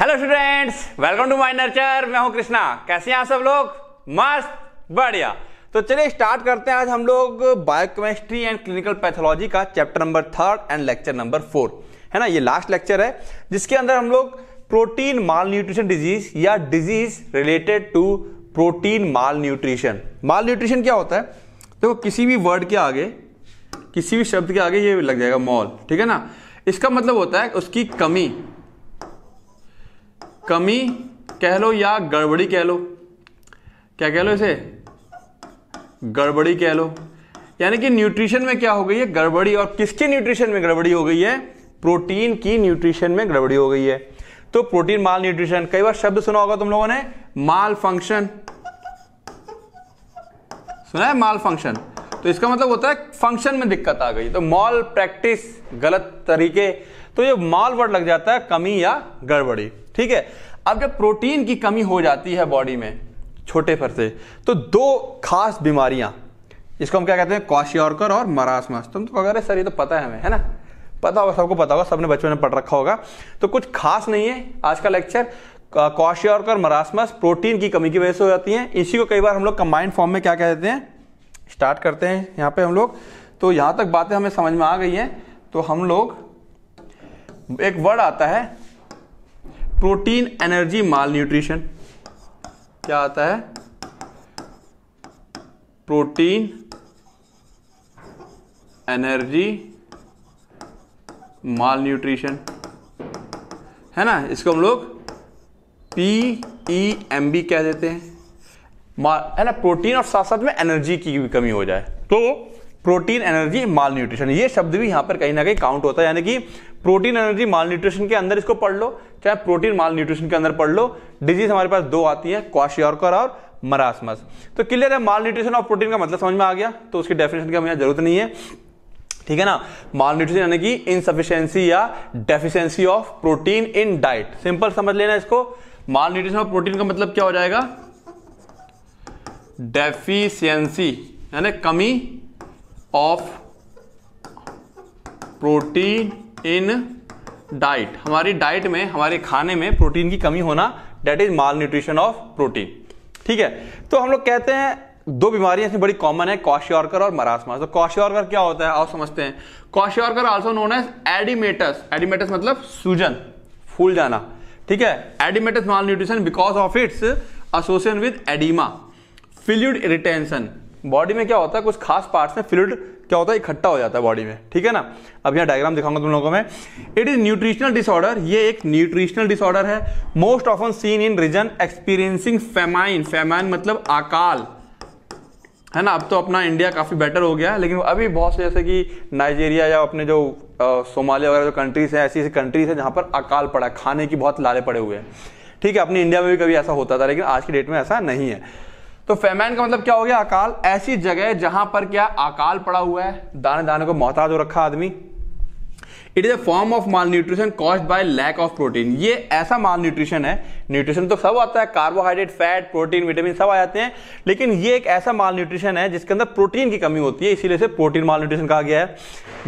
hello students welcome to my nurture मैं हूं कृष्णा कैसे हैं आप सब लोग मस्त बढ़िया तो चलिए स्टार्ट करते हैं आज हम लोग बायोकेमिस्ट्री एंड क्लिनिकल पैथोलॉजी का chapter number third and lecture number four है ना ये लास्ट लेक्चर है जिसके अंदर हम लोग प्रोटीन माल न्यूट्रिशन डिजीज या disease related to protein malnutrition malnutrition क्या होता है देखो तो किसी भी वर्ड के आगे किसी भी शब्द के आगे ये लग जाएगा मॉल ठीक है ना इसका मतलब होता है उसकी कमी कमी कह लो या गड़बड़ी कह लो क्या कह लो इसे गड़बड़ी कह लो यानी कि न्यूट्रिशन में क्या हो गई है गड़बड़ी और किसकी न्यूट्रिशन में गड़बड़ी हो गई है प्रोटीन की न्यूट्रिशन में गड़बड़ी हो गई है तो प्रोटीन माल न्यूट्रिशन कई बार शब्द सुना होगा तुम लोगों ने माल फंक्शन सुना है माल फंक्शन तो इसका मतलब होता है फंक्शन में दिक्कत आ गई तो मॉल प्रैक्टिस गलत तरीके तो ये मॉल वर्ड लग जाता है कमी या गड़बड़ी ठीक है अब जब प्रोटीन की कमी हो जाती है बॉडी में छोटे पर से तो दो खास बीमारियां इसको हम क्या कहते हैं कॉशियॉर्कर और मरासमस तुम तो कह रहे सर ये तो पता है हमें है ना पता होगा सबको पता होगा सबने बच्चों ने पढ़ रखा होगा तो कुछ खास नहीं है आज का लेक्चर कॉशियॉर्कर मरासमस प्रोटीन की कमी की वजह से हो जाती है इसी को कई बार हम लोग कंबाइंड फॉर्म में क्या कह देते हैं स्टार्ट करते हैं यहाँ पे हम लोग तो यहाँ तक बातें हमें समझ में आ गई हैं तो हम लोग एक वर्ड आता है प्रोटीन एनर्जी माल न्यूट्रिशन क्या आता है प्रोटीन एनर्जी माल न्यूट्रिशन है ना इसको हम लोग पी ई एम बी कह देते हैं है ना प्रोटीन और साथ साथ में एनर्जी की भी कमी हो जाए तो प्रोटीन एनर्जी माल न्यूट्रिशन ये शब्द भी यहां पर कहीं ना कहीं काउंट होता है यानी कि प्रोटीन एनर्जी माल न्यूट्रिशन के अंदर इसको पढ़ लो चाहे प्रोटीन माल न्यूट्रिशन के अंदर पढ़ लो डिजीज हमारे पास दो आती है क्वाशियॉर्कर और मरासमस तो क्लियर है माल न्यूट्रिशन और प्रोटीन का मतलब समझ में आ गया तो उसकी डेफिनेशन की हमें जरूरत नहीं है ठीक है ना माल न्यूट्रिशन यानी कि इनसफिशियंसी या deficiency of protein in diet simple समझ लेना इसको माल न्यूट्रिशन और प्रोटीन का मतलब क्या हो जाएगा डेफिशियंसी यानी कमी ऑफ प्रोटीन इन डाइट हमारी डाइट में हमारे खाने में प्रोटीन की कमी होना that is malnutrition of protein ठीक है तो हम लोग कहते हैं दो बीमारियां इसमें बड़ी कॉमन है कॉश्योरकर और मरासमा तो कॉशियोरकर क्या होता है आप समझते हैं kwashiorkor also known as edematous edematous मतलब सूजन फूल जाना ठीक है edematous malnutrition because of its association with edema fluid retention body में क्या होता है कुछ खास पार्ट्स में फ्लूड क्या होता है इकट्ठा हो जाता है बॉडी में ठीक है ना अब यहाँ डायग्राम दिखाऊंगा तुम लोगों में इट इज न्यूट्रिशनल डिसऑर्डर ये एक न्यूट्रिशनल डिसऑर्डर है most often seen in region experiencing famine famine मतलब अकाल है ना अब तो अपना इंडिया काफ़ी बेटर हो गया है लेकिन अभी बहुत से जैसे कि नाइजीरिया या अपने जो सोमालिया वगैरह जो कंट्रीज हैं ऐसी ऐसी कंट्रीज हैं जहां पर अकाल पड़ा है खाने की बहुत लाले पड़े हुए हैं ठीक है अपने इंडिया में भी कभी ऐसा होता था लेकिन आज की डेट में ऐसा नहीं है तो फेमैन का मतलब क्या हो गया अकाल ऐसी जगह जहां पर क्या अकाल पड़ा हुआ है दाने दाने को मोहताज हो रखा आदमी it is a form of malnutrition cause by lack of protein ये ऐसा माल न्यूट्रिशन है न्यूट्रिशन तो सब आता है कार्बोहाइड्रेट फैट प्रोटीन विटामिन सब आ जाते हैं लेकिन ये एक ऐसा माल न्यूट्रिशन है जिसके अंदर प्रोटीन की कमी होती है इसीलिए से प्रोटीन माल न्यूट्रिशन कहा गया है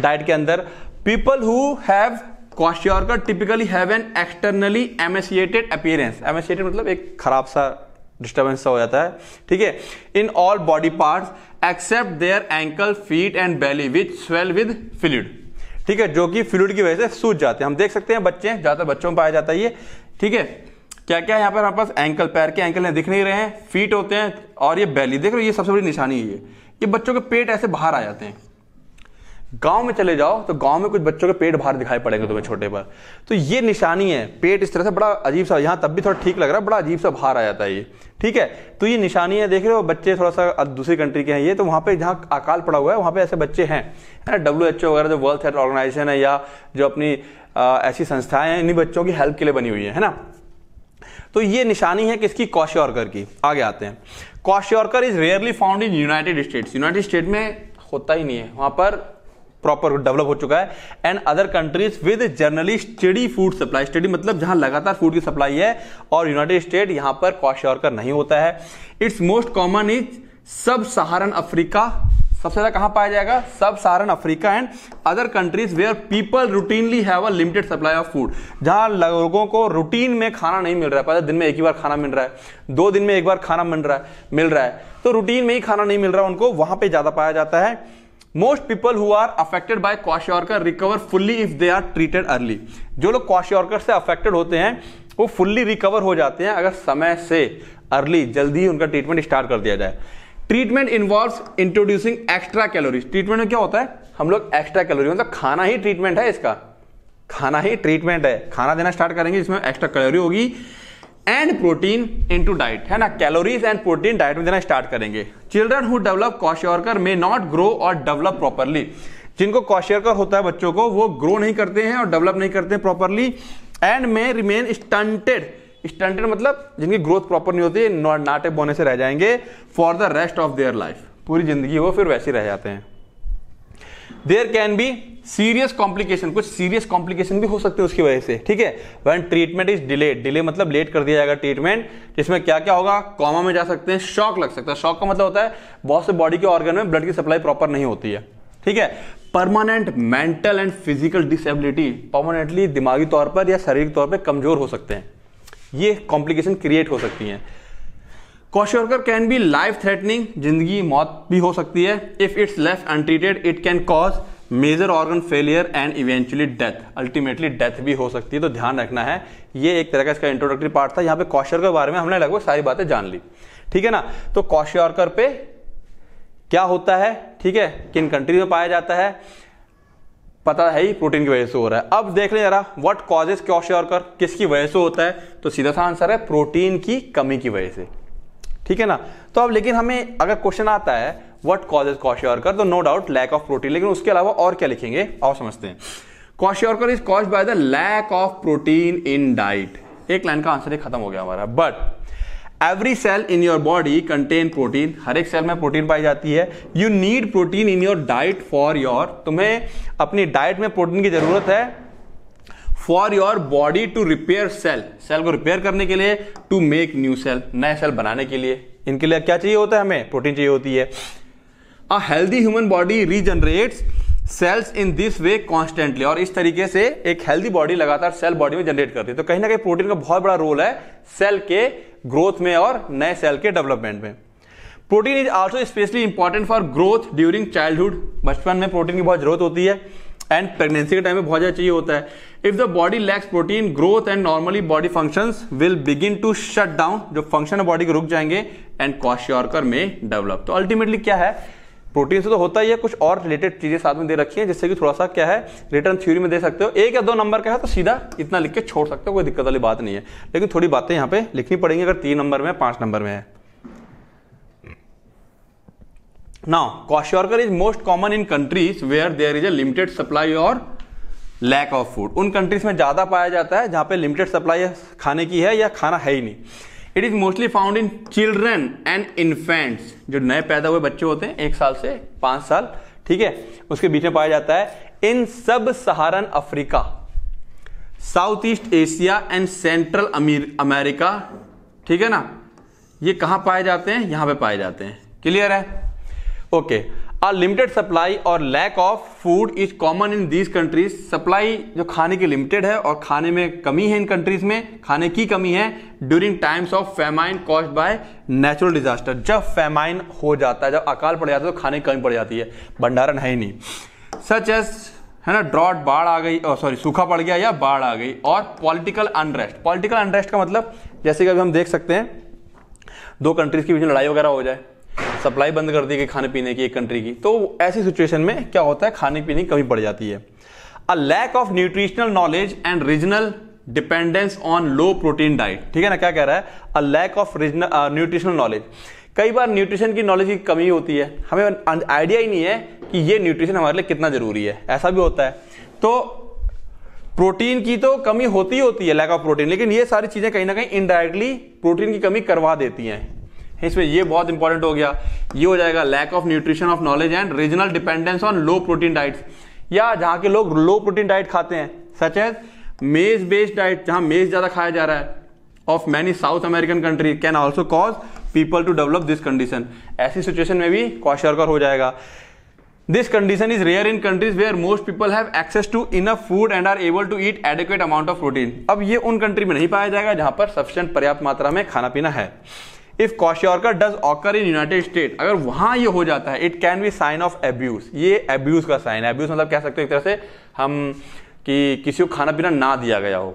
डाइट के अंदर पीपल हु हैव क्वेश्चन typically have an externally emaciated appearance emaciated मतलब एक खराब सा डिस्टर्बेंस हो जाता है ठीक है in all body part except their ankle feet and belly which swell with fluid ठीक है जो कि फ्लूड की वजह से सूज जाते हैं हम देख सकते हैं बच्चे ज़्यादातर बच्चों में पाया जाता है ये ठीक है क्या क्या यहाँ पर हमारे पास एंकल पैर के एंकल दिख नहीं रहे हैं फीट होते हैं और ये बैली देख रहे हो ये सबसे बड़ी निशानी है ये ये बच्चों के पेट ऐसे बाहर आ जाते हैं गांव में चले जाओ तो गांव में कुछ बच्चों के पेट बाहर दिखाई पड़ेंगे तुम्हें छोटे पर तो ये निशानी है पेट इस तरह से बड़ा अजीब सा यहाँ तब भी थोड़ा ठीक लग रहा है बड़ा अजीब सा बाहर आ जाता है ये ठीक है तो ये निशानी है देख रहे हो बच्चे थोड़ा सा दूसरी कंट्री के हैं ये तो वहाँ पे जहाँ अकाल पड़ा हुआ है वहाँ पे ऐसे बच्चे हैं है ना डब्ल्यू एच ओ वगैरह जो वर्ल्ड हेल्थ ऑर्गेनाइजेशन है या जो अपनी ऐसी संस्थाएं हैं इन्हीं बच्चों की हेल्प के लिए बनी हुई है, है ना तो ये निशानी है किसकी कॉश्योरकर की आगे आते हैं kwashiorkor is rarely found in United States United State में होता ही नहीं है वहाँ पर प्रॉपर डेवलप हो चुका है and other countries with generally steady food supply steady मतलब जहां लगातार फूड की सप्लाई है और यूनाइटेड स्टेट यहां पर कॉश्योर का नहीं होता है इट्स मोस्ट कॉमन इज सब सहारन अफ्रीका सबसे ज्यादा कहां पाया जाएगा sub Saharan Africa and other countries where people routinely have a limited supply of food जहां लोगों को रूटीन में खाना नहीं मिल रहा है पता दिन में एक ही बार खाना मिल रहा है दो दिन में एक बार खाना मिल रहा है मिल रहा है तो रूटीन में ही खाना नहीं मिल रहा उनको वहां पर ज्यादा पाया जाता है most people who are affected by kwashiorkor recover fully if they are treated early जो लोग क्वाश्योरकर से अफेक्टेड होते हैं वो फुल्ली रिकवर हो जाते हैं अगर समय से अर्ली जल्दी ही उनका ट्रीटमेंट स्टार्ट कर दिया जाए treatment involve introducing extra calories treatment में क्या होता है हम लोग एक्स्ट्रा कैलोरी मतलब खाना ही ट्रीटमेंट है इसका खाना ही ट्रीटमेंट है खाना देना स्टार्ट करेंगे जिसमें एक्स्ट्रा कैलोरी होगी and protein into diet है ना कैलोरीज एंड प्रोटीन डाइट में देना स्टार्ट करेंगे children who develop kwashiorkor may not grow और डेवलप प्रॉपरली जिनको कॉश्योरकर होता है बच्चों को वो ग्रो नहीं करते हैं और डेवलप नहीं करते properly and may remain stunted stunted मतलब जिनकी ग्रोथ प्रॉपर नहीं होती नाटे बोने से रह जाएंगे for the rest of their life पूरी जिंदगी वो फिर वैसे रह जाते हैं there can be serious complication कुछ सीरियस कॉम्प्लिकेशन भी हो सकते हैं उसकी वजह से ठीक है when treatment is delay delay मतलब लेट कर दिया जाएगा ट्रीटमेंट जिसमें क्या क्या होगा कॉमा में जा सकते हैं शॉक लग सकता है शॉक का मतलब होता है बहुत से बॉडी के ऑर्गन में ब्लड की सप्लाई प्रॉपर नहीं होती है ठीक है permanent mental and physical disability permanently दिमागी तौर पर या शारीरिक तौर पर कमजोर हो सकते हैं ये कॉम्प्लिकेशन क्रिएट हो सकती हैं kwashiorkor can be life threatening जिंदगी मौत भी हो सकती है if it's left untreated it can cause major organ failure and eventually death ultimately death भी हो सकती है तो ध्यान रखना है ये एक तरह का इसका इंट्रोडक्टरी पार्ट था यहाँ पे कॉशर के बारे में हमने लगभग सारी बातें जान ली ठीक है ना तो कॉश्योरकर पे क्या होता है ठीक है किन कंट्रीज में पाया जाता है पता है ही प्रोटीन की वजह से हो रहा है अब देख लें जरा वट कॉजेज क्योश्योरकर किसकी वजह से होता है तो सीधा सा आंसर है प्रोटीन की कमी की वजह से ठीक है ना तो अब लेकिन हमें अगर क्वेश्चन आता है वट कॉजेज कॉश्योरकर तो no doubt lack of protein लेकिन उसके अलावा और क्या लिखेंगे और समझते हैं kwashiorkor is cause by the lack of protein in diet एक लाइन का आंसर खत्म हो गया हमारा but every cell in your body contain protein हर एक सेल में प्रोटीन पाई जाती है you need protein in your diet for your तुम्हें अपनी डाइट में प्रोटीन की जरूरत है for your body to repair cell cell को रिपेयर करने के लिए टू मेक न्यू सेल नए सेल बनाने के लिए इनके लिए क्या चाहिए होता है हमें प्रोटीन चाहिए होती है a healthy human body regenerates cells in this way constantly और इस तरीके से एक हेल्दी बॉडी लगातार सेल बॉडी में जनरेट करती है तो कहीं ना कहीं प्रोटीन का बहुत बड़ा रोल है सेल के ग्रोथ में और नए सेल के डेवलपमेंट में protein is also specially important for growth during childhood बचपन में प्रोटीन की बहुत जरूरत होती है एंड प्रेगनेंसी के टाइम में बहुत ज़्यादा चाहिए होता है if the body lacks protein growth and normally body function will begin to shut down जो फंक्शन बॉडी के रुक जाएंगे एंड कॉश्योरकर में डेवलप तो अल्टीमेटली क्या है प्रोटीन से तो होता ही है कुछ और रिलेटेड चीजें साथ में दे रखी हैं जिससे कि थोड़ा सा क्या है रिटर्न थ्योरी में दे सकते हो एक या दो नंबर का है तो सीधा इतना लिख के छोड़ सकते हो कोई दिक्कत वाली बात नहीं है लेकिन थोड़ी बातें यहाँ पे लिखनी पड़ेंगी अगर तीन नंबर में पांच नंबर में है now kwashiorkor is most common in countries where there is a limited supply और लैक ऑफ फूड उन कंट्रीज में ज़्यादा पाया जाता है जहां पे लिमिटेड सप्लाई खाने की है या खाना है ही नहीं it is mostly found in children and infants जो नए पैदा हुए बच्चे होते हैं एक साल से पांच साल ठीक है उसके बीच में पाया जाता है in sub Saharan Africa South East Asia and Central America ठीक है ना ये कहां पाए जाते हैं यहां पे पाए जाते हैं क्लियर है ओके अ लिमिटेड सप्लाई और lack of food is common in these countries supply जो खाने की लिमिटेड है और खाने में कमी है इन कंट्रीज में खाने की कमी है during times of famine cause by natural disaster जब फेमाइन हो जाता है जब अकाल पड़ जाता है तो खाने की कमी पड़ जाती है भंडारण है ही नहीं सच एस है ना ड्रॉट बाढ़ आ गई और oh, सॉरी सूखा पड़ गया या बाढ़ आ गई और पॉलिटिकल अनरेस्ट पॉलिटिकल अनरेस्ट का मतलब जैसे कि अभी हम देख सकते हैं दो कंट्रीज के बीच लड़ाई वगैरह हो जाए सप्लाई बंद कर दी गई खाने पीने की एक कंट्री की तो ऐसी सिचुएशन में क्या होता है खाने पीने की कमी बढ़ जाती है a lack of nutritional knowledge and regional dependence on low protein diet ठीक है ना क्या कह रहा है a lack of regional nutritional knowledge कई बार न्यूट्रिशन की नॉलेज की कमी होती है हमें आइडिया ही नहीं है कि ये न्यूट्रिशन हमारे लिए कितना जरूरी है ऐसा भी होता है तो प्रोटीन की तो कमी होती ही होती है लैक ऑफ प्रोटीन लेकिन ये सारी चीजें कहीं ना कहीं इनडायरेक्टली प्रोटीन की कमी करवा देती हैं इसमें ये बहुत इंपॉर्टेंट हो गया ये हो जाएगा lack of nutrition of knowledge and regional dependence on low protein diets या जहाँ के लोग लो प्रोटीन डाइट खाते हैं such as maize based diet जहाँ मेज ज़्यादा खाया जा रहा है of many South American country can also cause people to develop this condition ऐसी सिचुएशन में भी क्वाशरकर हो जाएगा this condition is rare in countries where most people have access to in food and are able to eat adequate amount of protein अब ये उन country में नहीं पाया जाएगा जहां पर सफिशेंट पर्याप्त मात्रा में खाना पीना है if kwashiorkor does occur in United State अगर वहां ये हो जाता है it can be sign of abuse ये एब्यूज का साइन है एब्यूज मतलब कह सकते हो एक तरह से हम कि किसी को खाना पीना ना दिया गया हो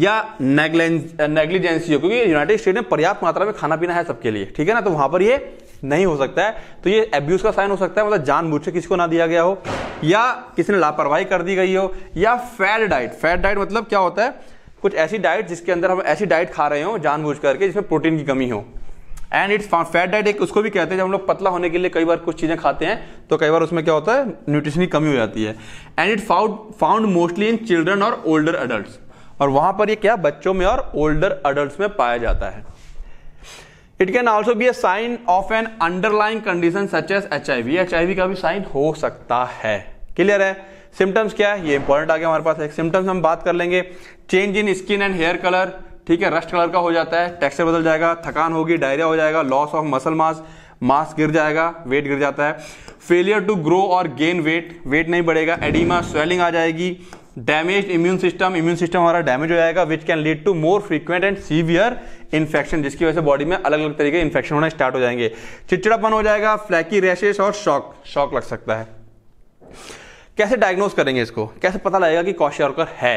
या नेग्लिजेंसी हो क्योंकि यूनाइटेड स्टेट में पर्याप्त मात्रा में खाना पीना है सबके लिए ठीक है ना तो वहां पर ये नहीं हो सकता है तो ये एब्यूज का साइन हो सकता है मतलब जान के किसी को ना दिया गया हो या किसी ने लापरवाही कर दी गई हो या फैट डाइट फैट डाइट मतलब क्या होता है कुछ ऐसी डाइट जिसके अंदर हम ऐसी डाइट खा रहे हो जानबूझ करके जिसमें प्रोटीन की कमी हो एंड इट्स फैट डाइट एक उसको भी कहते हैं जब हम लोग पतला होने के लिए कई बार कुछ चीज़ें खाते हैं तो कई बार उसमें क्या होता है न्यूट्रिशन की कमी हो जाती है and it found found mostly in children और ओल्डर अडल्ट और वहाँ पर ये क्या बच्चों में और ओल्डर अडल्ट में पाया जाता है it can also be a sign of an underline condition such as H I V H I V का भी साइन हो सकता है क्लियर है सिम्टम्स क्या है ये इंपॉर्टेंट आ गया हमारे पास है सिम्टम्स हम बात कर लेंगे change in skin and hair colour ठीक है रस्ट कलर का हो जाता है टेक्सचर बदल जाएगा थकान होगी डायरिया हो जाएगा loss of muscle mass mass गिर जाएगा वेट गिर जाता है फेलियर टू ग्रो और गेन वेट वेट नहीं बढ़ेगा एडिमा स्वेलिंग आ जाएगी damage immune system immune system हमारा डैमेज हो जाएगा which can lead to more frequent and severe infection जिसकी वजह से बॉडी में अलग अलग तरीके इन्फेक्शन होना स्टार्ट हो जाएंगे चिड़चिड़ापन हो जाएगा फ्लैकी रैशेस और शॉक शॉक लग सकता है कैसे डायग्नोज करेंगे इसको कैसे पता लगेगा कि कॉशियोरकर है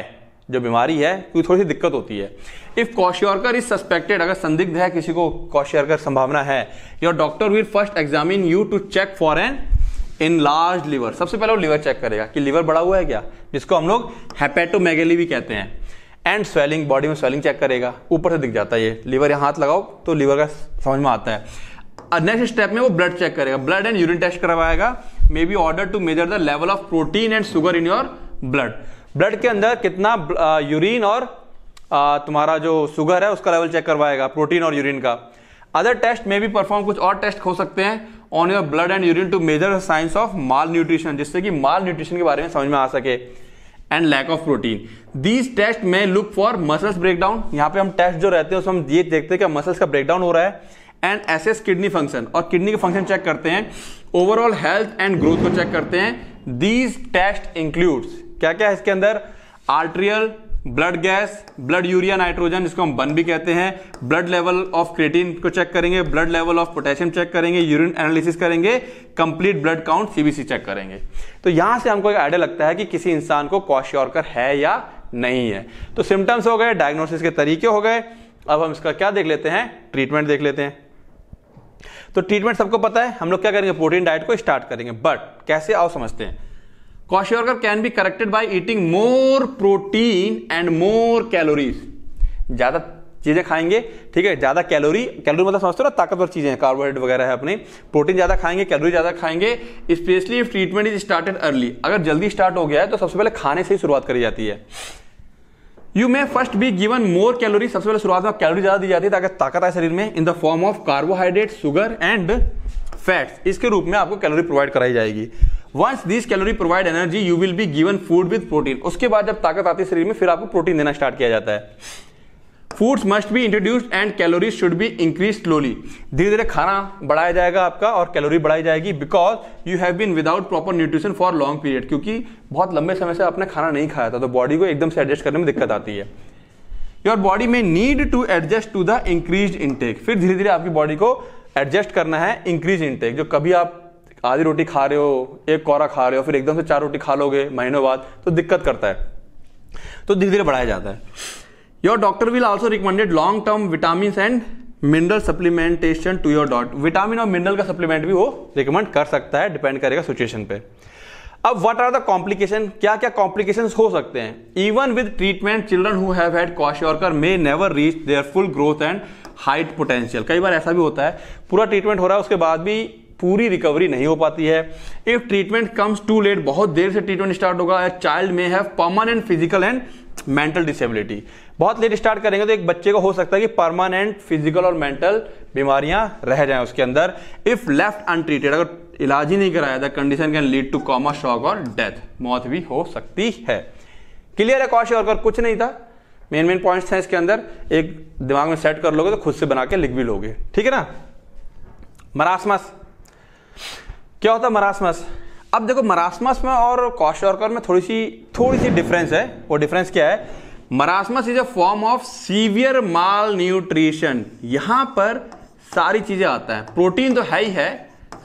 जो बीमारी है क्योंकि थोड़ी सी दिक्कत होती है इफ कॉश्योरकर इज सस्पेक्टेड अगर संदिग्ध है किसी को कॉशियोरकर संभावना है your doctor will first examine you to check for an enlarged liver सबसे पहले वो लिवर चेक करेगा कि लिवर बड़ा हुआ है क्या जिसको हम लोग हैपेटोमेगेली भी कहते हैं एंड स्वेलिंग बॉडी में स्वेलिंग चेक करेगा ऊपर से दिख जाता है ये लिवर यहाँ हाथ लगाओ तो लीवर का समझ में आता है नेक्स्ट स्टेप में वो ब्लड चेक करेगा ब्लड एंड यूरिन टेस्ट करवाएगा may be order to measure the level of protein and sugar in your blood blood के अंदर कितना यूरिन और आ, तुम्हारा जो शुगर है उसका लेवल चेक करवाएगा प्रोटीन और यूरिन का अदर टेस्ट में भी परफॉर्म कुछ और टेस्ट हो सकते हैं on your blood and urine to measure signs of malnutrition जिससे कि माल न्यूट्रिशन के बारे में समझ में आ सके and lack of protein these test में लुक फॉर मसल्स ब्रेकडाउन यहाँ पे हम टेस्ट जो रहते हैं उसमें हम ये देखते हैं कि मसल्स का ब्रेकडाउन हो रहा है एंड एसेस किडनी फंक्शन और किडनी के फंक्शन चेक करते हैं ओवरऑल हेल्थ एंड ग्रोथ को चेक करते हैं दीज टेस्ट इंक्लूड्स क्या क्या है इसके अंदर arterial blood gas blood urea nitrogen जिसको हम बन भी कहते हैं ब्लड लेवल ऑफ क्रेटिन को चेक करेंगे blood level of potassium check करेंगे यूरिन एनालिसिस करेंगे complete blood count CBC check करेंगे तो यहां से हमको एक आइडिया लगता है कि किसी इंसान को कॉश्योरकर है या नहीं है तो सिम्टम्स हो गए डायग्नोसिस के तरीके हो गए अब हम इसका क्या देख लेते हैं ट्रीटमेंट देख लेते हैं तो ट्रीटमेंट सबको पता है हम लोग क्या करेंगे प्रोटीन डाइट को स्टार्ट करेंगे बट कैसे आओ समझते हैं kwashiorkor can be corrected by eating more protein and more calories ज्यादा चीजें खाएंगे ठीक है ज्यादा कैलोरी कैलोरी मतलब समझते हो ना ताकतवर चीजें कार्बोहाइड्रेट वगैरह है अपने प्रोटीन ज्यादा खाएंगे कैलोरी ज्यादा खाएंगे specially if treatment is started early अगर जल्दी स्टार्ट हो गया है तो सबसे पहले खाने से ही शुरुआत करी जाती है you may first be given more calorie सबसे पहले शुरुआत में कैलोरी ज्यादा दी जाती है ताकि ताकत आए शरीर में in the form of carbohydrate sugar and fats इसके रूप में आपको कैलोरी प्रोवाइड कराई जाएगी once this calorie provide energy you will be given food with protein उसके बाद जब ताकत आती है शरीर में फिर आपको प्रोटीन देना स्टार्ट किया जाता है foods must be introduced and calories should be increase slowly धीरे धीरे खाना बढ़ाया जाएगा आपका और कैलोरी बढ़ाई जाएगी because you have been without proper nutrition for long period क्योंकि बहुत लंबे समय से आपने खाना नहीं खाया था तो बॉडी को एकदम से एडजस्ट करने में दिक्कत आती है your body may need to adjust to the increase intake फिर धीरे धीरे आपकी बॉडी को एडजस्ट करना है इंक्रीज इनटेक जो कभी आप आधी रोटी खा रहे हो एक कोरा खा रहे हो फिर एकदम से चार रोटी खा लोगे महीनों बाद तो दिक्कत करता है तो धीरे धीरे बढ़ाया जाता है your doctor will also recommended long term vitamin and mineral supplementation to your diet vitamin और मिनरल का सप्लीमेंट भी वो रिकमेंड कर सकता है डिपेंड करेगा सिचुएशन पे अब व्हाट आर द कॉम्प्लिकेशन क्या क्या कॉम्प्लिकेशन हो सकते हैं even with treatment children who have had kwashiorkor may never reach their full growth and height potential कई बार ऐसा भी होता है पूरा ट्रीटमेंट हो रहा है उसके बाद भी पूरी रिकवरी नहीं हो पाती है if treatment comes too late बहुत देर से ट्रीटमेंट स्टार्ट होगा child may have permanent physical and mental disability बहुत लेट स्टार्ट करेंगे तो एक बच्चे को हो सकता है कि परमानेंट फिजिकल और मेंटल बीमारियां रह जाएं उसके अंदर इफ लेफ्ट अनट्रीटेड अगर इलाज ही नहीं कराया the condition can lead to coma shock और डेथ मौत भी हो सकती है क्लियर है कौश और कुछ नहीं था मेन मेन पॉइंट्स हैं इसके अंदर एक दिमाग में सेट कर लोगे तो खुद से बना के लिख भी लोगे ठीक है ना मरासमस क्या होता है मरासमस अब देखो मरासमस में और कॉशवर्कर में थोड़ी सी थोड़ी सी डिफरेंस है वो डिफरेंस क्या है marasmus is a form of severe malnutrition यहां पर सारी चीजें आता है प्रोटीन तो है ही है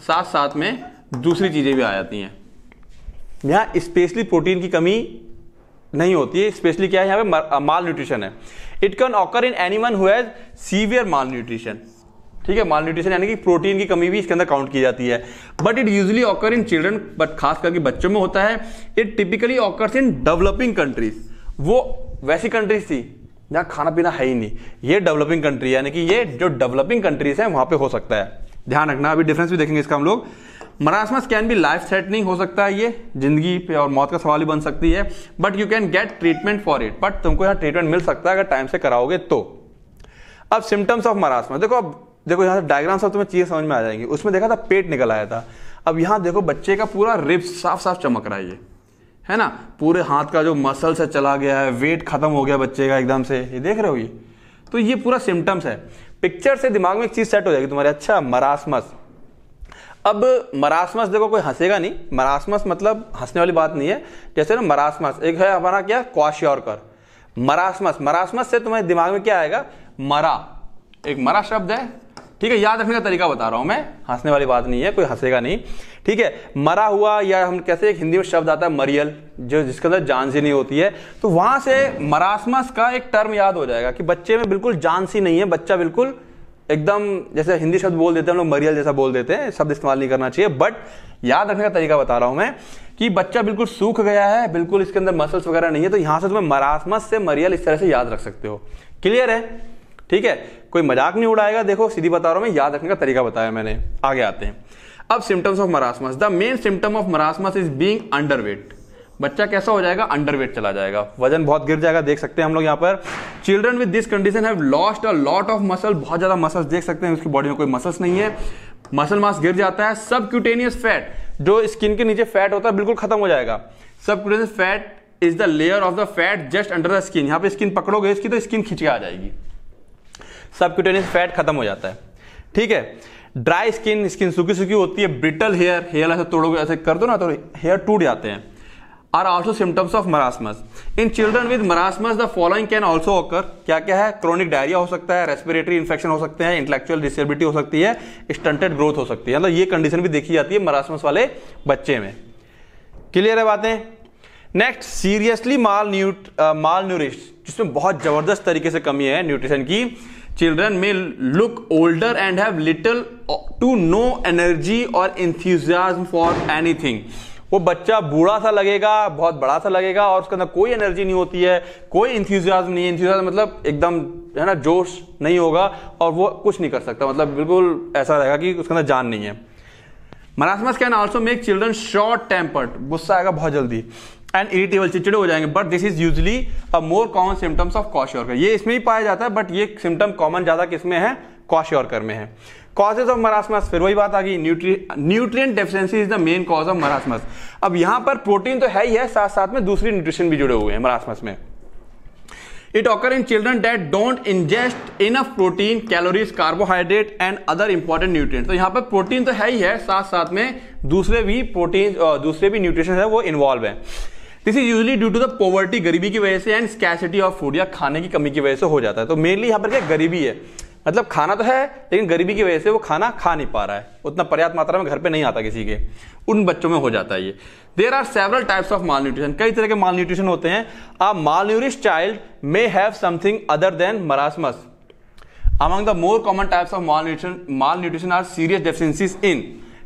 साथ साथ में दूसरी चीजें भी आ जाती हैं यहां स्पेशली प्रोटीन की कमी नहीं होती है स्पेशली क्या है यहां पे माल न्यूट्रिशन है it can occur in anyone who's severe malnutrition ठीक है माल न्यूट्रिशन यानी कि प्रोटीन की कमी भी इसके अंदर काउंट की जाती है but it usually occur in children but खास करके बच्चों में होता है it typically occurs in developing countries वो वैसी कंट्रीज थी जहाँ खाना पीना है ही नहीं ये डेवलपिंग कंट्री यानी कि ये जो डेवलपिंग कंट्रीज है वहाँ पे हो सकता है ध्यान रखना अभी डिफरेंस भी देखेंगे इसका हम लोग मरासमस कैन भी लाइफ थ्रेटनिंग हो सकता है ये जिंदगी पे और मौत का सवाल भी बन सकती है but you can get treatment for it but तुमको यहाँ ट्रीटमेंट मिल सकता है अगर टाइम से कराओगे तो अब सिम्टम्स ऑफ मरासमस देखो अब देखो यहाँ से डायग्राम सब तुम्हें चीज़ें समझ में आ जाएंगी उसमें देखा था पेट निकल आया था अब यहाँ देखो बच्चे का पूरा रिब्स साफ साफ चमक रहा है ये है ना पूरे हाथ का जो मसल से चला गया है वेट खत्म हो गया बच्चे का एकदम से ये देख रहे हो ये तो ये पूरा सिम्टम्स है पिक्चर से दिमाग में एक चीज सेट हो जाएगी तुम्हारे अच्छा मरासमस अब मरासमस देखो कोई हंसेगा नहीं मरासमस मतलब हंसने वाली बात नहीं है जैसे ना मरासमस एक है हमारा क्या क्वाश्योरकर मरासमस मरासमस से तुम्हारे दिमाग में क्या आएगा मरा एक मरा शब्द है ठीक है याद रखने का तरीका बता रहा हूं मैं हंसने वाली बात नहीं है कोई हंसेगा नहीं ठीक है मरा हुआ या हम कैसे एक हिंदी में शब्द आता है मरियल जो जिसके अंदर जान सी नहीं होती है तो वहां से मरासमस का एक टर्म याद हो जाएगा कि बच्चे में बिल्कुल जान सी नहीं है बच्चा बिल्कुल एकदम जैसे हिंदी शब्द बोल देते हैं हम लोग मरियल जैसा बोल देते हैं शब्द इस्तेमाल नहीं करना चाहिए बट याद रखने का तरीका बता रहा हूं मैं कि बच्चा बिल्कुल सूख गया है बिल्कुल इसके अंदर मसल्स वगैरह नहीं है तो यहां से तुम्हें मरासमस से मरियल इस तरह से याद रख सकते हो क्लियर है ठीक है कोई मजाक नहीं उड़ाएगा देखो सीधी बता रहा हूं मैं याद रखने का तरीका बताया मैंने आगे आते हैं अब symptoms of marasmus the main symptom of marasmus is being underweight बच्चा कैसा हो जाएगा अंडरवेट चला जाएगा वजन बहुत गिर जाएगा देख सकते हैं हम लोग यहाँ पर children with this condition have lost a lot of muscle बहुत ज्यादा मसल्स देख सकते हैं उसकी बॉडी में कोई मसल्स नहीं है मसल मास गिर जाता है सब क्यूटेनियस फैट जो स्किन के नीचे फैट होता है बिल्कुल खत्म हो जाएगा subcutaneous fat is the layer of the fat just under the skin यहाँ पे स्किन पकड़ोगे इसकी तो स्किन खिंच के आ जाएगी सबक्यूटेनियस फैट खत्म हो जाता है ठीक है ड्राई स्किन स्किन सूखी सूखी होती है ब्रिटल हेयर हेयर ऐसे तोड़ोगे ऐसे कर दो ना तो हेयर टूट जाते हैं are also symptoms of marasmus in children with marasmus the following can also occur क्या क्या है क्रोनिक डायरिया हो सकता है रेस्पिरेटरी इन्फेक्शन हो सकते हैं इंटेलेक्चुअल डिसेबिलिटी हो सकती है स्टंटेड ग्रोथ हो सकती है मतलब ये कंडीशन भी देखी जाती है मरासमस वाले बच्चे में क्लियर है बातें next seriously malnut malnourish जिसमें बहुत ज़बरदस्त तरीके से कमी है न्यूट्रिशन की children may look older and have little to no energy और इंथ्यूजियाज फॉर anything वो बच्चा बूढ़ा सा लगेगा बहुत बड़ा सा लगेगा और उसके अंदर कोई एनर्जी नहीं होती है कोई इंथ्यूजियाज नहीं है इंथ्यूजियाज मतलब एकदम है ना जोश नहीं होगा और वो कुछ नहीं कर सकता मतलब बिल्कुल ऐसा रहेगा कि उसके अंदर जान नहीं है marasmus can also make children short tempered गुस्सा आएगा बहुत जल्दी एंड इरिटेबल चिड़चिड़े हो जाएंगे but this is usually a more common symptoms of kwashiorkor ये इसमें भी पाया जाता है बट ये सिम्टम कॉमन ज्यादा किसमें है कॉश्योरकर में है कॉजेज ऑफ मरासमस फिर वही बात आ गई nutrient deficiency is the main cause of marasmus अब यहां पर प्रोटीन तो है ही है साथ साथ में दूसरी न्यूट्रिशन भी जुड़े हुए हैं मरासमस में it occur in children that don't ingest enough protein calories carbohydrate and other important nutrients तो यहाँ पर प्रोटीन तो है ही है साथ साथ में दूसरे भी प्रोटीन दूसरे भी न्यूट्रिशन है वो इन्वॉल्व है this is usually due to the poverty गरीबी की वजह से एंड स्कैसिटी ऑफ फूड या खाने की कमी की वजह से हो जाता है तो मेनली यहाँ पर क्या गरीबी है मतलब खाना तो है लेकिन गरीबी की वजह से वो खाना खा नहीं पा रहा है उतना पर्याप्त मात्रा में घर पे नहीं आता किसी के उन बच्चों में हो जाता है ये there are several types of malnutrition कई तरह के माल न्यूट्रिशन होते हैं a malnourish child may have something other than marasmus among more common types of malnutrition malnutrition are serious deficiencies in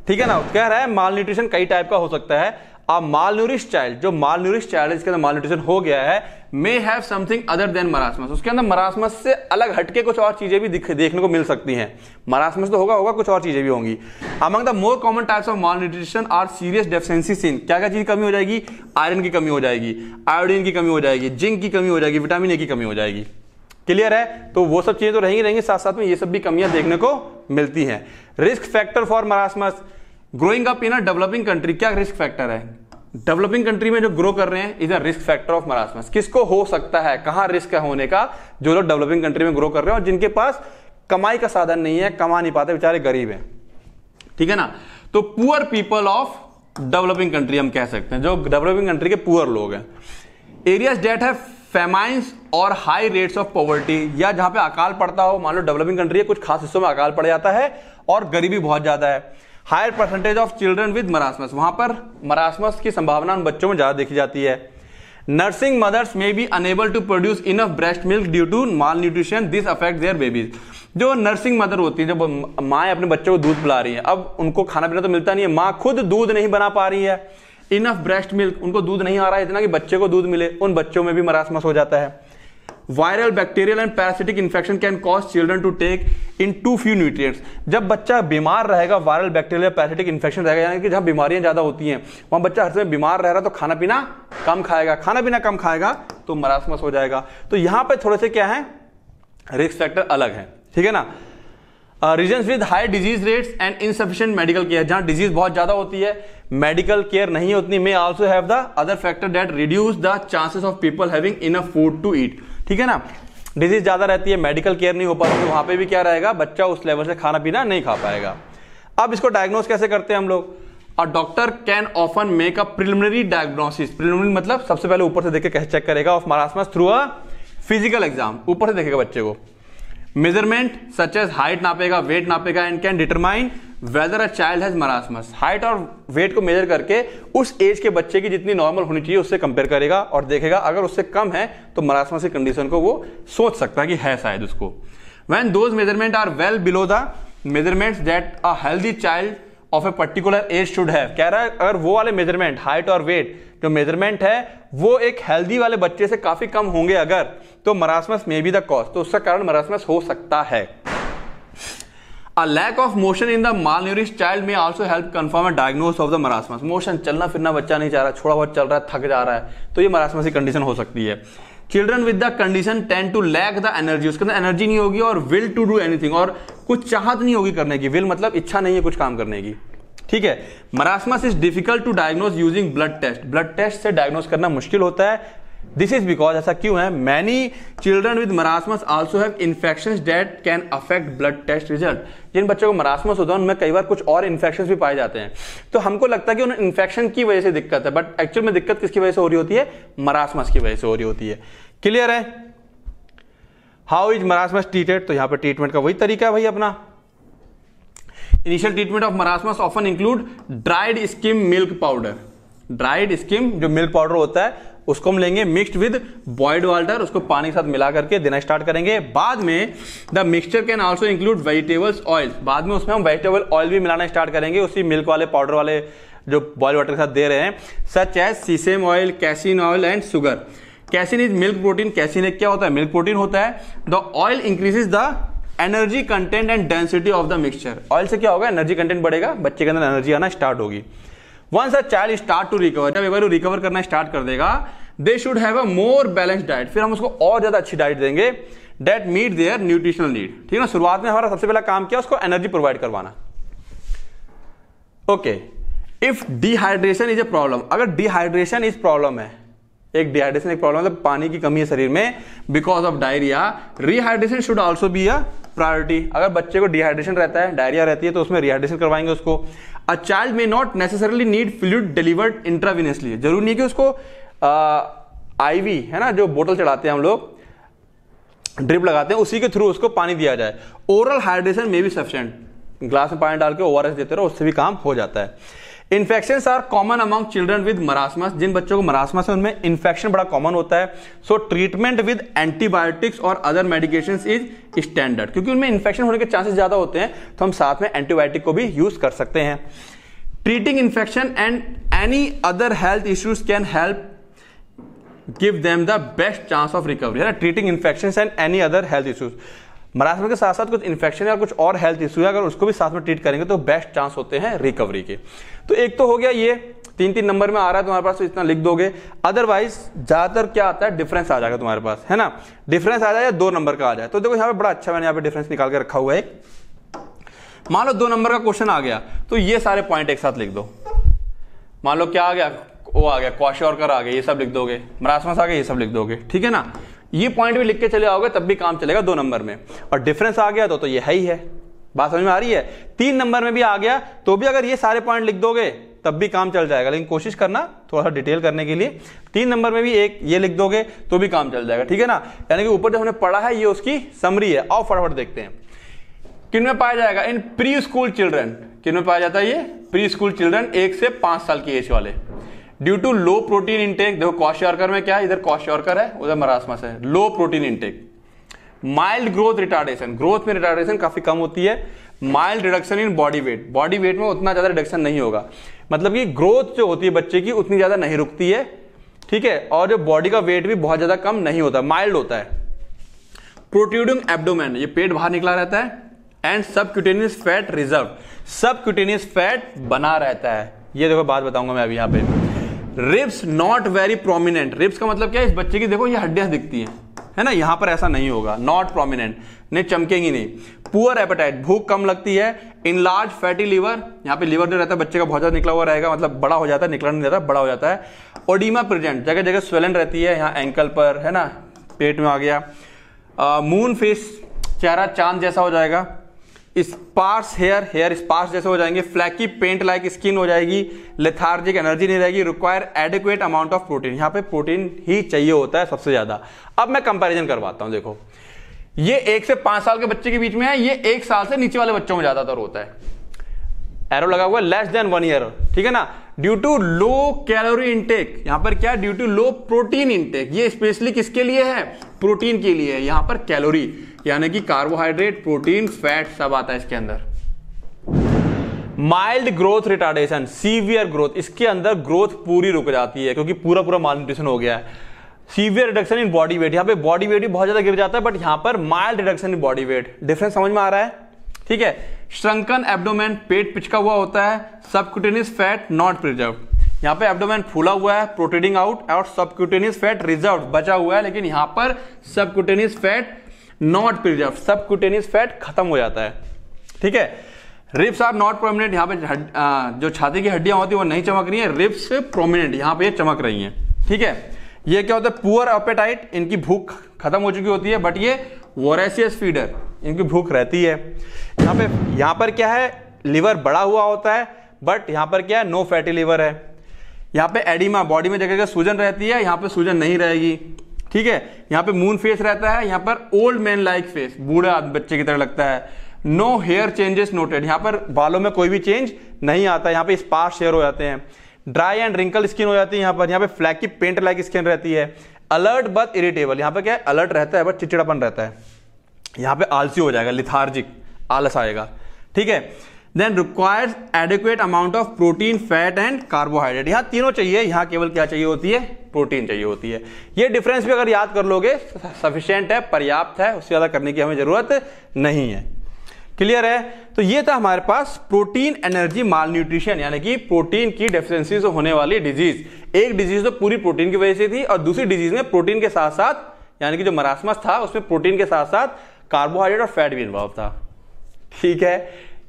ठीक है ना कह रहा है माल न्यूट्रिशन कई टाइप का हो सकता है माल न्यूरिश चाइल्ड जो माल न्यूरिश चाइल्ड है जिसके अंदर न्यूट्रिशन हो गया है may have something other than marasmus उसके अंदर मरासमस से अलग हटके कुछ और चीजें भी देखने को मिल सकती हैं मरासमस तो होगा होगा कुछ और चीजें भी होंगी among the more common types of nutrition are serious deficiency seen क्या क्या चीज कमी हो जाएगी आयरन की कमी हो जाएगी आयोडीन की कमी हो जाएगी जिंक की कमी हो जाएगी विटामिन ए की कमी हो जाएगी क्लियर है तो वो सब चीजें तो रहेंगी रहेंगी साथ साथ में ये सब भी कमियां देखने को मिलती हैं risk factor for marasmus growing up in a developing country क्या रिस्क फैक्टर है डेवलपिंग कंट्री में जो ग्रो कर रहे हैं is a risk factor of marasmus किसको हो सकता है कहां रिस्क है होने का जो लोग डेवलपिंग कंट्री में ग्रो कर रहे हैं और जिनके पास कमाई का साधन नहीं है कमा नहीं पाते बेचारे गरीब हैं ठीक है ना तो poor people of developing country हम कह सकते हैं जो डेवलपिंग कंट्री के पुअर लोग हैं एरियाज डेट है फेमाइंस और हाई रेट्स ऑफ पॉवर्टी या जहां पे अकाल पड़ता हो मान लो डेवलपिंग कंट्री है कुछ खास हिस्सों में अकाल पड़ जाता है और गरीबी बहुत ज्यादा है higher percentage of children with marasmus वहां पर मरासमस की संभावना उन बच्चों में ज्यादा देखी जाती है nursing mothers may be unable to produce enough breast milk due to malnutrition this affect their babies जो नर्सिंग मदर होती है जब माए अपने बच्चों को दूध पिला रही है अब उनको खाना पीना तो मिलता नहीं है माँ खुद दूध नहीं बना पा रही है इनफ ब्रेस्ट मिल्क उनको दूध नहीं आ रहा है इतना कि बच्चे को दूध मिले उन बच्चों में भी मरासमस हो जाता है viral bacterial and parasitic infection can cause children to take in too few nutrients जब बच्चा बीमार रहेगा वायरल बैक्टीरियल पैरासिटिक इन्फेक्शन रहेगा यानी कि जहां बीमारियां ज़्यादा होती हैं वहां बच्चा हर समय बीमार रह रहा तो खाना पीना कम खाएगा खाना पीना कम खाएगा तो मरासमस हो जाएगा तो यहां पर थोड़े से क्या है रिस्क फैक्टर अलग है ठीक है ना reason with high disease rates and insufficient medical care जहां डिजीज बहुत ज्यादा होती है मेडिकल केयर नहीं होती may also have the other factor that reduce the chances of people having enough food to eat ठीक है ना डिजीज ज़्यादा रहती है मेडिकल केयर नहीं हो पाती तो वहां पे भी क्या रहेगा बच्चा उस लेवल से खाना पीना नहीं खा पाएगा अब इसको डायग्नोस कैसे करते हैं हम लोग a doctor can often make a preliminary diagnosis preliminary मतलब सबसे पहले ऊपर से देखकर कैसे चेक करेगा of marasmus through a physical exam ऊपर से देखेगा बच्चे को मेजरमेंट सच एज हाइट नापेगा वेट नापेगा and can determine whether a child has marasmus height और वेट को मेजर करके उस एज के बच्चे की जितनी नॉर्मल होनी चाहिए उससे कंपेयर करेगा और देखेगा अगर उससे कम है तो मरासमस की कंडीशन को वो सोच सकता है कि है शायद उसको when those measurement are well below the measurement that a healthy child of a particular age should have कह रहा है अगर वो वाले मेजरमेंट हाइट और वेट जो मेजरमेंट है वो एक हेल्दी वाले बच्चे से काफी कम होंगे अगर तो marasmus may be the cause तो उसका कारण मरासमस हो सकता है a lack of motion in the malnourish child may also help confirm diagnose of the marasmus motion चलना फिरना बच्चा नहीं चाह रहा छोड़ा बहुत चल रहा है थक जा रहा है तो ये मरासमस की कंडीशन हो सकती है children with the condition tend to lack the energy उसके अंदर एनर्जी नहीं होगी और विल टू डू एनीथिंग और कुछ चाहत नहीं होगी करने की विल मतलब इच्छा नहीं है कुछ काम करने की ठीक है marasmus is difficult to diagnose using blood test blood test से डायग्नोज करना मुश्किल होता है दिस इज बिकॉज ऐसा क्यों है many children with marasmus also have infection that can affect blood test result जिन बच्चों को मरासमस होता है उनमें कई बार कुछ और इन्फेक्शन भी पाए जाते हैं तो हमको लगता है कि उन इन्फेक्शन की वजह से दिक्कत है बट एक्चुअल में दिक्कत किसकी वजह से हो रही होती है मरासमस की वजह से हो रही होती है क्लियर है हाउ इज मरासमस ट्रीटेड तो यहां पर ट्रीटमेंट का वही तरीका है भाई अपना initial treatment of marasmus often include dried skim milk powder dried skim जो मिल्क पाउडर होता है उसको हम लेंगे मिक्स्ड विद बॉइड वाटर उसको पानी के साथ मिला करके देना स्टार्ट करेंगे बाद में the mixture can also include vegetables oil बाद में उसमें हम वेजिटेबल ऑयल भी मिलाना स्टार्ट करेंगे उसी मिल्क वाले पाउडर वाले जो बॉयल वाटर के साथ दे रहे हैं such as sesame oil casein oil and sugar casein is milk protein casein एक क्या होता है मिल्क प्रोटीन होता है the oil increases the energy content and density of the mixture oil से क्या होगा एनर्जी कंटेंट बढ़ेगा बच्चे के अंदर एनर्जी आना स्टार्ट होगी once a child start to recover जब एवर रिकवर करना स्टार्ट कर देगा they should have a more balance diet फिर हम उसको और ज्यादा अच्छी डाइट देंगे that meet their nutritional need ठीक है ना शुरुआत में हमारा सबसे पहला काम किया उसको एनर्जी प्रोवाइड करवाना okay if dehydration is a problem अगर डिहाइड्रेशन इज प्रॉब्लम है एक डिहाइड्रेशन एक प्रॉब्लम मतलब पानी की कमी है शरीर में because of diarrhoea rehydration should also be a priority अगर बच्चे को डिहाइड्रेशन रहता है डायरिया रहती है तो उसमें रिहाइड्रेशन करवाएंगे उसको a child may not necessarily need fluid delivered intravenously जरूरी नहीं कि उसको आईवी है ना जो बोतल चढ़ाते हैं हम लोग ड्रिप लगाते हैं उसी के थ्रू उसको पानी दिया जाए ओरल हाइड्रेशन में भी सफिशेंट ग्लास में पानी डाल के ओ देते रहो उससे भी काम हो जाता है infection are common among children with marasmus जिन बच्चों को मरासमस है उनमें इन्फेक्शन बड़ा कॉमन होता है सो ट्रीटमेंट विद एंटीबायोटिक्स और अदर मेडिकेशन इज स्टैंडर्ड क्योंकि उनमें इन्फेक्शन होने के चांसेस ज्यादा होते हैं तो हम साथ में एंटीबायोटिक को भी यूज कर सकते हैं treating infection and any other health issues can help give them the best chance of recovery है ना treating infection and any other health issues marasmus के साथ साथ कुछ इन्फेक्शन या कुछ और हेल्थ इश्यू है अगर उसको भी साथ में ट्रीट करेंगे तो बेस्ट चांस होते हैं रिकवरी के तो एक तो हो गया ये तीन तीन नंबर में आ रहा है तुम्हारे पास तो इतना लिख दोगे अदरवाइज ज्यादातर क्या आता है डिफरेंस आ जाएगा तुम्हारे पास है ना डिफरेंस आ जाए या दो नंबर का आ जाए तो देखो यहाँ पे बड़ा अच्छा मैंने यहाँ पे डिफरेंस निकाल के रखा हुआ है मान लो दो नंबर का क्वेश्चन आ गया तो ये सारे पॉइंट एक साथ लिख दो मान लो क्या आ गया वो आ गया क्वाश्योर कर आ गया ये सब लिख दोगे मरासमस आ गया ये सब लिख दोगे ठीक है ना ये पॉइंट भी लिख के चले आओगे तब भी काम चलेगा दो नंबर में और डिफरेंस आ गया तो तो ये है ही है बात समझ में आ रही है तीन नंबर में भी आ गया तो भी अगर ये सारे पॉइंट लिख दोगे तब भी काम चल जाएगा लेकिन कोशिश करना थोड़ा सा डिटेल करने के लिए तीन नंबर में भी एक ये लिख दोगे तो भी काम चल जाएगा ठीक है ना यानी कि ऊपर जो हमने पढ़ा है ये उसकी समरी है और फटाफट देखते हैं किन में पाया जाएगा इन प्री स्कूल चिल्ड्रन किन में पाया जाता है ये प्री स्कूल चिल्ड्रन एक से पांच साल की एज वाले due to low protein intake देखो कॉश्योरकर में क्या इधर कॉश्योरकर है उधर मरासमस है low protein intake mild growth retardation growth में रिटार्डेशन काफी कम होती है mild reduction in body weight body weight में उतना ज्यादा रिडक्शन नहीं होगा मतलब कि ग्रोथ जो होती है बच्चे की उतनी ज्यादा नहीं रुकती है ठीक है और जो बॉडी का वेट भी बहुत ज्यादा कम नहीं होता माइल्ड होता है प्रोट्यूडिंग एब्डोमेन ये पेट बाहर निकला रहता है and subcutaneous fat reserve subcutaneous fat बना रहता है ये देखो बात बताऊंगा मैं अभी यहां पे ribs not very prominent ribs का मतलब क्या है इस बच्चे की देखो ये हड्डियां दिखती हैं है ना यहां पर ऐसा नहीं होगा नॉट प्रोमिनेंट नहीं चमकेंगी नहीं पुअर एपेटाइट भूख कम लगती है इन लार्ज फैटी लीवर यहां पे लीवर जो रहता है बच्चे का बहुत ज्यादा निकला हुआ रहेगा मतलब बड़ा हो जाता है निकला नहीं रहता बड़ा हो जाता है ओडीमा प्रेजेंट जगह जगह स्वेलन रहती है यहाँ एंकल पर है ना पेट में आ गया मून uh, फेस चेहरा चांद जैसा हो जाएगा स्पार्स हेयर हेयर स्पार्स जैसे हो जाएंगे फ्लैकी पेंट लाइक स्किन हो जाएगी लेथार्जिक एनर्जी नहीं रहेगी require adequate amount of protein यहाँ पे प्रोटीन ही चाहिए होता है सबसे ज़्यादा अब मैं कंपैरिजन करवाता हूँ देखो ये एक से पांच साल के बच्चे के बीच में है ये एक साल से नीचे वाले बच्चों में ज़्यादातर होता है एरो लगा हुआ है लेस देन वन ईयर ठीक है ना due to low calorie intake यहां पर क्या due to low protein intake ये स्पेशली किसके लिए है प्रोटीन के लिए यहां पर कैलोरी यानी कि कार्बोहाइड्रेट प्रोटीन फैट सब आता है इसके अंदर mild growth retardation severe growth इसके अंदर ग्रोथ पूरी रुक जाती है क्योंकि पूरा पूरा माल न्यूट्रिशन हो गया है severe reduction in body weight यहां पे बॉडी वेट भी बहुत ज्यादा गिर जाता है बट यहां पर mild reduction in body weight difference समझ में आ रहा है ठीक है श्रंकन एब्डोमेन पेट पिचका हुआ होता है सबक्यूटेनियस फैट नॉट प्रिजर्व यहां पे एब्डोमेन फूला हुआ है प्रोटेडिंग आउट और सबक्यूटेनियस फैट रिजर्व बचा हुआ है लेकिन यहां पर subcutaneous fat not preserve cutaneous fat खत्म हो जाता है ठीक है रिप्स आर नॉट प्रोमिनेंट यहाँ पे जो छाती की हड्डियां होती है वो नहीं चमक रही है रिप्स प्रोमिनेंट यहाँ पे चमक रही हैं ठीक है ये क्या होता है पुअर अपेटाइट इनकी भूख खत्म हो चुकी होती है बट ये वोरेसियस फीडर इनकी भूख रहती है यहाँ पे यहाँ पर क्या है लीवर बड़ा हुआ होता है बट यहाँ पर क्या है नो फैटी लीवर है यहाँ पे एडिमा बॉडी में जगह जगह सूजन रहती है यहाँ पे सूजन नहीं रहेगी ठीक है यहाँ पे मून फेस रहता है यहाँ पर ओल्ड मैन लाइक फेस बूढ़ा बच्चे की तरह लगता है नो हेयर चेंजेस नोटेड यहाँ पर बालों में कोई भी चेंज नहीं आता यहाँ पे स्पार्स हेयर हो जाते हैं ड्राई एंड रिंकल स्किन हो जाती है यहाँ पर यहाँ पे फ्लैकी पेंट लाइक स्किन रहती है अलर्ट बट इरिटेबल यहाँ पे क्या है अलर्ट रहता है बट चिड़चिड़ापन रहता है यहाँ पे आलसी हो जाएगा लिथार्जिक आलस आएगा ठीक है then requires adequate amount of protein fat and carbohydrate यहाँ तीनों चाहिए यहाँ केवल क्या चाहिए होती है प्रोटीन चाहिए होती है ये डिफरेंस भी अगर याद कर लोगे सफिशियंट है पर्याप्त है उससे ज़्यादा करने की हमें ज़रूरत नहीं है क्लियर है तो ये था हमारे पास प्रोटीन एनर्जी माल न्यूट्रिशन यानी कि प्रोटीन की डेफिशिएंसी से होने वाली डिजीज एक डिजीज तो पूरी प्रोटीन की वजह से थी और दूसरी डिजीज में प्रोटीन के साथ साथ यानी कि जो मरासमस था उसमें प्रोटीन के साथ साथ कार्बोहाइड्रेट और फैट भी इन्वॉल्व था ठीक है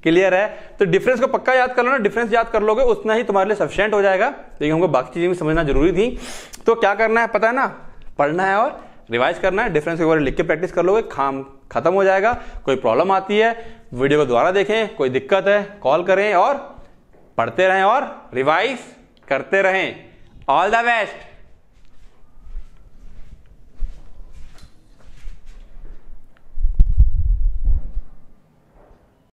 क्लियर है तो डिफरेंस को पक्का याद कर लो ना डिफरेंस याद कर लोगे उतना ही तुम्हारे लिए सफिशियंट हो जाएगा लेकिन हमको बाकी चीजें भी समझना जरूरी थी तो क्या करना है पता है ना पढ़ना है और रिवाइज करना है डिफरेंस के बारे में लिख के प्रैक्टिस कर लोगे खाम खत्म हो जाएगा कोई प्रॉब्लम आती है वीडियो को दोबारा देखें कोई दिक्कत है कॉल करें और पढ़ते रहें और रिवाइज करते रहें ऑल द बेस्ट